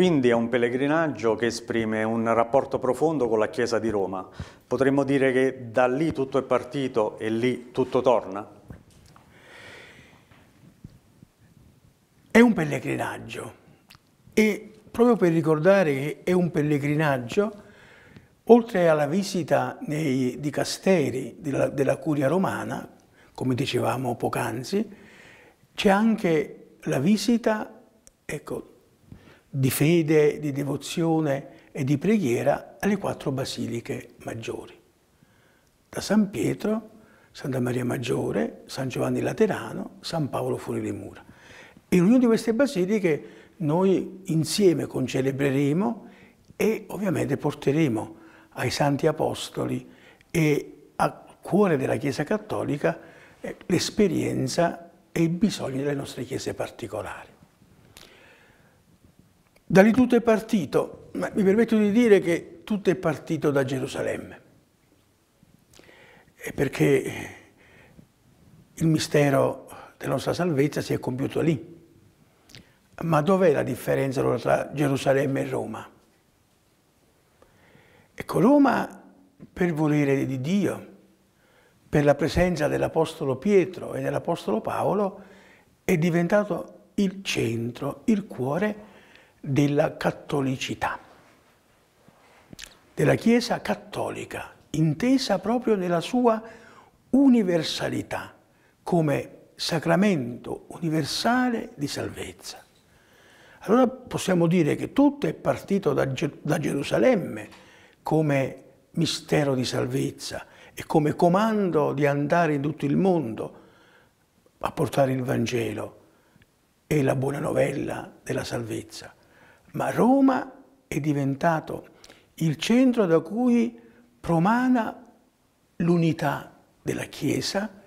Quindi è un pellegrinaggio che esprime un rapporto profondo con la Chiesa di Roma. Potremmo dire che da lì tutto è partito e lì tutto torna? È un pellegrinaggio e proprio per ricordare che è un pellegrinaggio, oltre alla visita nei dicasteri della, della curia romana, come dicevamo poc'anzi, c'è anche la visita ecco, di fede, di devozione e di preghiera alle quattro basiliche maggiori. Da San Pietro, Santa Maria Maggiore, San Giovanni Laterano, San Paolo fuori le mura. In ognuna di queste basiliche noi insieme concelebreremo e ovviamente porteremo ai Santi Apostoli e al cuore della Chiesa Cattolica eh, l'esperienza e i bisogni delle nostre chiese particolari. Da lì tutto è partito, ma mi permetto di dire che tutto è partito da Gerusalemme, e perché il mistero della nostra salvezza si è compiuto lì. Ma dov'è la differenza tra Gerusalemme e Roma? Ecco, Roma, per volere di Dio, per la presenza dell'Apostolo Pietro e dell'Apostolo Paolo, è diventato il centro, il cuore della cattolicità, della Chiesa cattolica, intesa proprio nella sua universalità, come sacramento universale di salvezza. Allora possiamo dire che tutto è partito da, da Gerusalemme come mistero di salvezza e come comando di andare in tutto il mondo a portare il Vangelo e la buona novella della salvezza ma Roma è diventato il centro da cui promana l'unità della Chiesa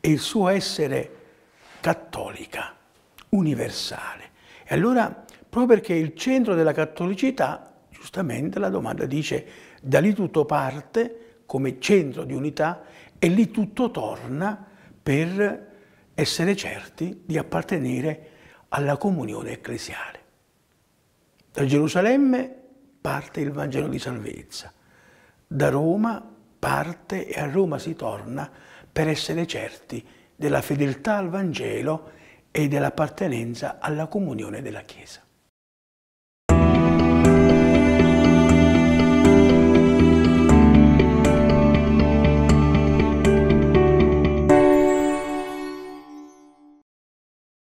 e il suo essere cattolica, universale. E allora, proprio perché è il centro della cattolicità, giustamente la domanda dice, da lì tutto parte come centro di unità e lì tutto torna per essere certi di appartenere alla comunione ecclesiale. Da Gerusalemme parte il Vangelo di salvezza, da Roma parte e a Roma si torna per essere certi della fedeltà al Vangelo e dell'appartenenza alla comunione della Chiesa.